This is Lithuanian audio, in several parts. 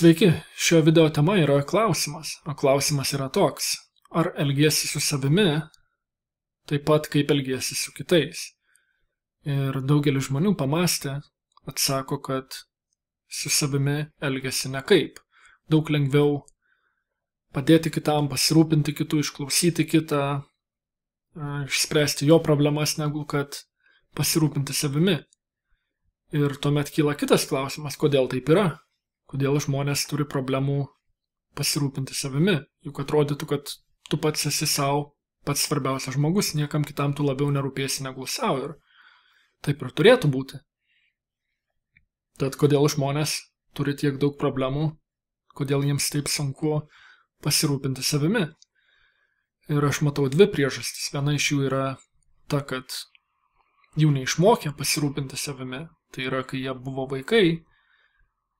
Sveiki, šio video tema yra klausimas, o klausimas yra toks, ar elgiesi su savimi, taip pat kaip elgiesi su kitais. Ir daugelis žmonių pamastė, atsako, kad su savimi elgiasi nekaip. Daug lengviau padėti kitam, pasirūpinti kitų, išklausyti kitą, e, išspręsti jo problemas, negu kad pasirūpinti savimi. Ir tuomet kyla kitas klausimas, kodėl taip yra kodėl žmonės turi problemų pasirūpinti savimi, juk atrodytų, kad tu pats esi savo pats svarbiausias žmogus, niekam kitam tu labiau nerūpėsi negu savo ir taip ir turėtų būti. Tad kodėl žmonės turi tiek daug problemų, kodėl jiems taip sunku pasirūpinti savimi. Ir aš matau dvi priežastis. Viena iš jų yra ta, kad jų neišmokė pasirūpinti savimi. Tai yra, kai jie buvo vaikai,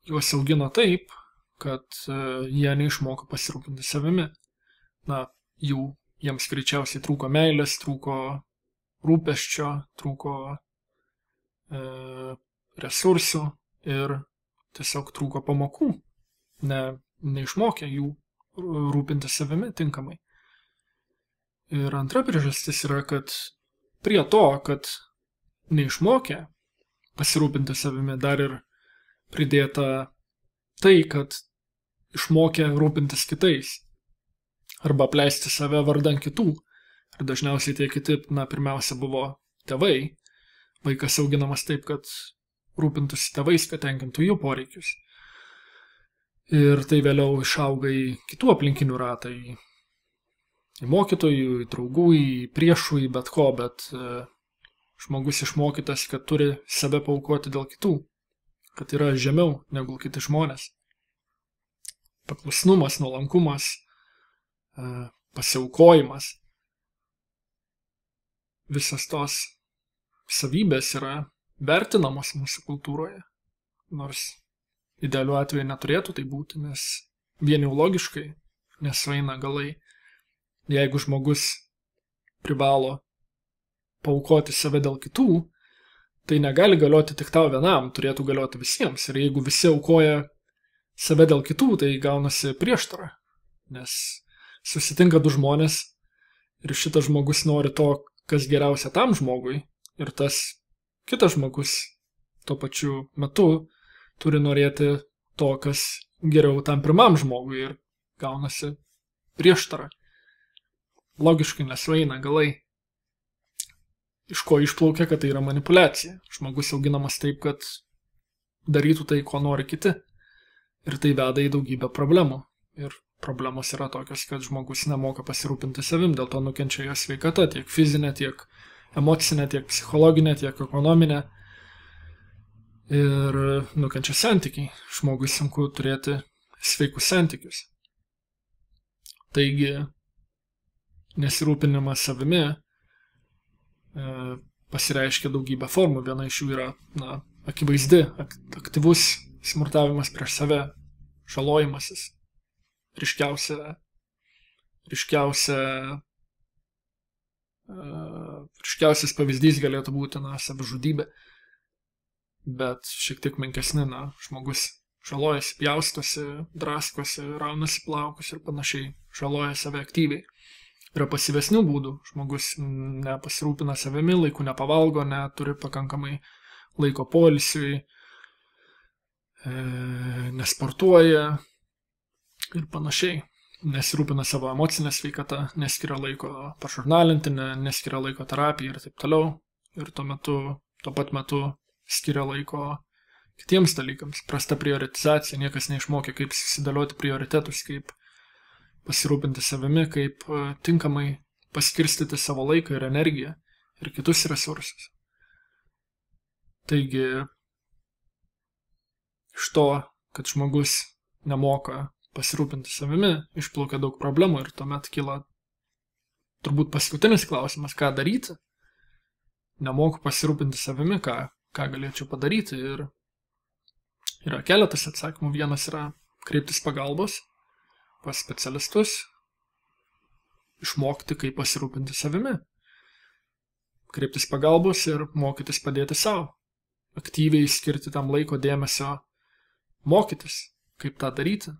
juos augina taip, kad e, jie neišmoko pasirūpinti savimi. Na, jų, jiems greičiausiai trūko meilės, trūko rūpeščio, trūko e, resursų ir tiesiog trūko pamokų, ne, neišmokė jų rūpinti savimi tinkamai. Ir antra priežastis yra, kad prie to, kad neišmokė pasirūpinti savimi, dar ir pridėta tai, kad išmokė rūpintis kitais arba apleisti save vardan kitų. Ir dažniausiai tie kiti, na, pirmiausia buvo tėvai. Vaikas auginamas taip, kad rūpintųsi tėvais, kad tenkintų jų poreikius. Ir tai vėliau išauga į kitų aplinkinių ratą, į, į mokytojų, į draugų, į priešų, į bet ko, bet e, žmogus išmokytas, kad turi save paukoti dėl kitų kad yra žemiau negu kiti žmonės. Paklusnumas, nuolankumas, e, pasiaukojimas. Visas tos savybės yra vertinamos mūsų kultūroje, nors idealiu atveju neturėtų tai būti, nes vien jau logiškai nesueina galai, jeigu žmogus privalo paukoti save dėl kitų, tai negali galioti tik tau vienam, turėtų galioti visiems. Ir jeigu visi aukoja save dėl kitų, tai gaunasi prieštara. Nes susitinka du žmonės ir šitas žmogus nori to, kas geriausia tam žmogui. Ir tas kitas žmogus tuo pačiu metu turi norėti to, kas geriau tam pirmam žmogui. Ir gaunasi prieštara. Logiškai nesueina galai iš ko išplaukia, kad tai yra manipulacija. Žmogus auginamas taip, kad darytų tai, ko nori kiti. Ir tai veda į daugybę problemų. Ir problemos yra tokios, kad žmogus nemoka pasirūpinti savim, dėl to nukenčia jo sveikata tiek fizinė, tiek emocinė, tiek psichologinė, tiek ekonominė. Ir nukenčia santykiai. Žmogui sunku turėti sveikus santykius. Taigi, nesirūpinimas savimi E, pasireiškia daugybę formų. Viena iš jų yra na, akivaizdi, aktyvus smurtavimas prieš save, šalojimasis. Ryškiausia, ryškiausia, e, ryškiausias pavyzdys galėtų būti na, savižudybė, bet šiek tiek menkesni, na, žmogus žalojasi, pjaustosi, draskosi, raunasi plaukus ir panašiai, žaloja save aktyviai yra pasyvesnių būdų. Žmogus nepasirūpina savimi, laiku nepavalgo, neturi pakankamai laiko poilsiui, e, nesportuoja ir panašiai. Nesirūpina savo emocinę sveikatą, neskiria laiko pažurnalinti, ne, neskiria laiko terapijai ir taip toliau. Ir tuo metu, tuo pat metu skiria laiko kitiems dalykams. Prasta prioritizacija, niekas neišmokė, kaip susidėlioti prioritetus, kaip pasirūpinti savimi, kaip e, tinkamai paskirstyti savo laiką ir energiją ir kitus resursus. Taigi, iš to, kad žmogus nemoka pasirūpinti savimi, išplaukia daug problemų ir tuomet kyla turbūt paskutinis klausimas, ką daryti. Nemoku pasirūpinti savimi, ką, ką galėčiau padaryti ir yra keletas atsakymų. Vienas yra kreiptis pagalbos, pas specialistus, išmokti, kaip pasirūpinti savimi, kreiptis pagalbos ir mokytis padėti savo, aktyviai skirti tam laiko dėmesio, mokytis, kaip tą daryti.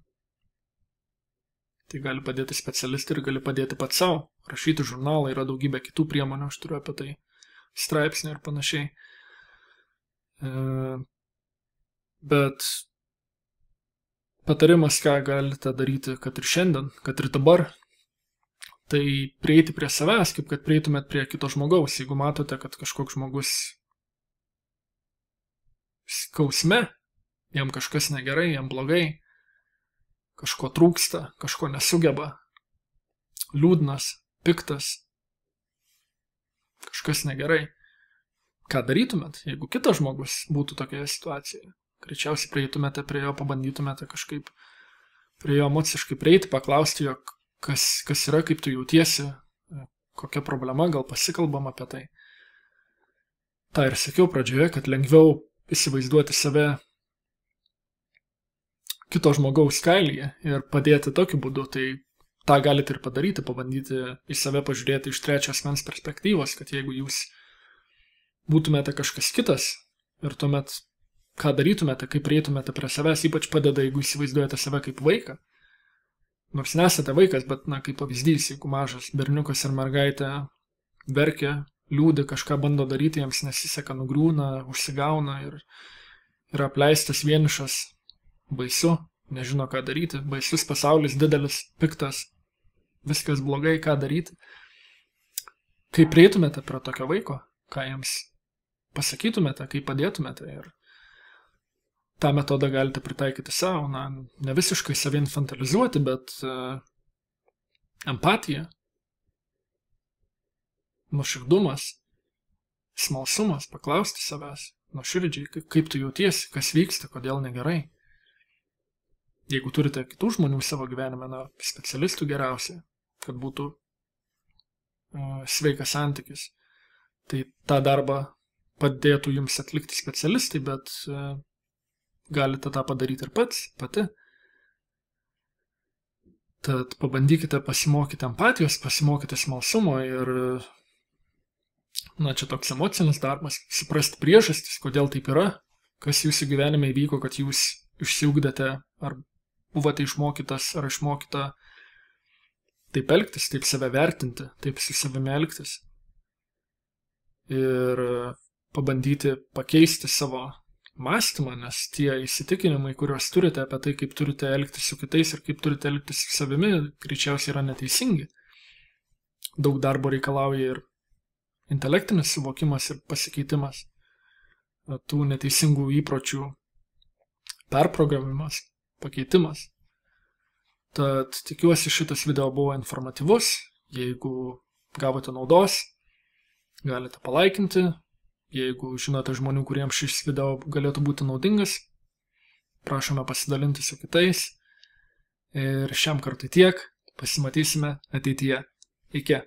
Tai gali padėti specialistai ir gali padėti pat savo, rašyti žurnalą, yra daugybė kitų priemonių, aš turiu apie tai straipsnį ir panašiai. E, bet patarimas, ką galite daryti, kad ir šiandien, kad ir dabar, tai prieiti prie savęs, kaip kad prieitumėt prie kito žmogaus. Jeigu matote, kad kažkoks žmogus skausme, jam kažkas negerai, jam blogai, kažko trūksta, kažko nesugeba, liūdnas, piktas, kažkas negerai. Ką darytumėt, jeigu kitas žmogus būtų tokioje situacijoje? greičiausiai prieitumėte prie jo, pabandytumėte kažkaip prie jo emociškai prieiti, paklausti jo, kas, kas yra, kaip tu jautiesi, kokia problema, gal pasikalbam apie tai. Ta ir sakiau pradžioje, kad lengviau įsivaizduoti save kito žmogaus kailyje ir padėti tokiu būdu, tai tą galite ir padaryti, pabandyti į save pažiūrėti iš trečios mens perspektyvos, kad jeigu jūs būtumėte kažkas kitas ir tuomet ką darytumėte, kaip prieitumėte prie savęs, ypač padeda, jeigu įsivaizduojate save kaip vaiką. Nors nu, nesate vaikas, bet, na, kaip pavyzdys, jeigu mažas berniukas ir mergaitė verkia, liūdė, kažką bando daryti, jiems nesiseka, nugrūna, užsigauna ir yra apleistas vienišas, baisu, nežino, ką daryti, baisus pasaulis, didelis, piktas, viskas blogai, ką daryti. Kaip prieitumėte prie tokio vaiko, ką jiems pasakytumėte, kaip padėtumėte ir tą metodą galite pritaikyti savo, na, ne visiškai savį infantilizuoti, bet uh, e, empatija, nuoširdumas, smalsumas, paklausti savęs nuoširdžiai, kaip tu jautiesi, kas vyksta, kodėl negerai. Jeigu turite kitų žmonių savo gyvenime, na, specialistų geriausia, kad būtų uh, sveikas santykis, tai tą darbą padėtų jums atlikti specialistai, bet uh, galite tą padaryti ir pats, pati. Tad pabandykite pasimokyti empatijos, pasimokyti smalsumo ir, na, čia toks emocinis darbas, suprasti priežastis, kodėl taip yra, kas jūsų gyvenime įvyko, kad jūs išsiugdėte ar buvote išmokytas ar išmokyta taip elgtis, taip save vertinti, taip su savimi elgtis. Ir pabandyti pakeisti savo mąstymą, nes tie įsitikinimai, kuriuos turite apie tai, kaip turite elgtis su kitais ir kaip turite elgtis su savimi, greičiausiai yra neteisingi. Daug darbo reikalauja ir intelektinis suvokimas ir pasikeitimas, e, tų neteisingų įpročių perprogramimas, pakeitimas. Tad tikiuosi šitas video buvo informatyvus, jeigu gavote naudos, galite palaikinti, Jeigu žinote žmonių, kuriems šis video galėtų būti naudingas, prašome pasidalinti su kitais. Ir šiam kartui tiek, pasimatysime ateityje. Iki.